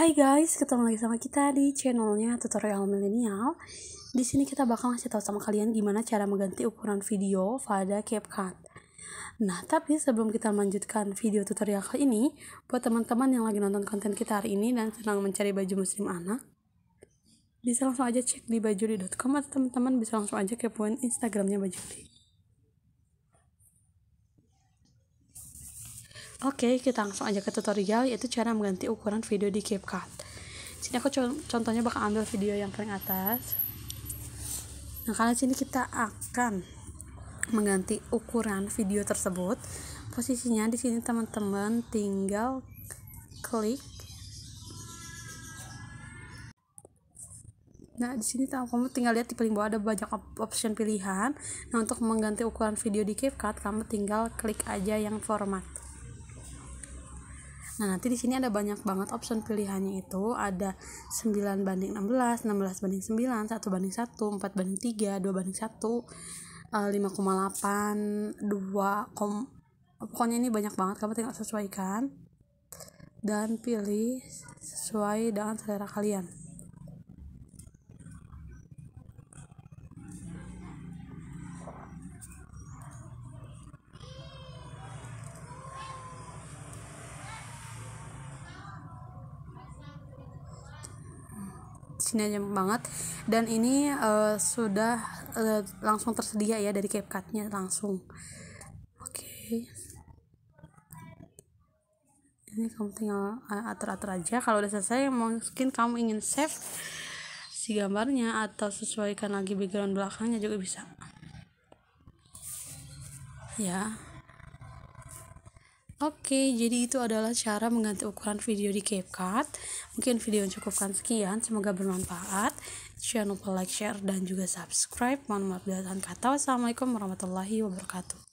Hai guys, ketemu lagi sama kita di channelnya Tutorial Milenial. Di sini kita bakal ngasih tahu sama kalian gimana cara mengganti ukuran video pada CapCut. Nah, tapi sebelum kita lanjutkan video tutorial kali ini, buat teman-teman yang lagi nonton konten kita hari ini dan sedang mencari baju muslim anak, bisa langsung aja cek di bajuri.com atau teman-teman bisa langsung aja kepoin Instagramnya Bajuri. Oke, okay, kita langsung aja ke tutorial yaitu cara mengganti ukuran video di CapCut. Sini aku contohnya bakal ambil video yang paling atas. Nah, kali sini kita akan mengganti ukuran video tersebut. Posisinya di sini teman-teman tinggal klik Nah, di sini kamu tinggal lihat di paling bawah ada banyak op option pilihan. Nah, untuk mengganti ukuran video di CapCut, kamu tinggal klik aja yang format. Nah, nanti di sini ada banyak banget option pilihannya itu. Ada 9 banding 16, 16 banding 9, 1 banding 1, 4 banding 3, 2 banding 1, 5,8, 2, kom pokoknya ini banyak banget. Kamu tinggal sesuaikan dan pilih sesuai dengan selera kalian. sini aja banget dan ini uh, sudah uh, langsung tersedia ya dari capcutnya langsung oke okay. ini kamu tinggal eh, atur-atur aja kalau udah selesai mungkin kamu ingin save si gambarnya atau sesuaikan lagi background belakangnya juga bisa ya Oke, jadi itu adalah cara mengganti ukuran video di CapCut. Mungkin video yang cukupkan sekian, semoga bermanfaat. Jangan lupa like, share, dan juga subscribe. Mohon maaf bila kata. Wassalamualaikum warahmatullahi wabarakatuh.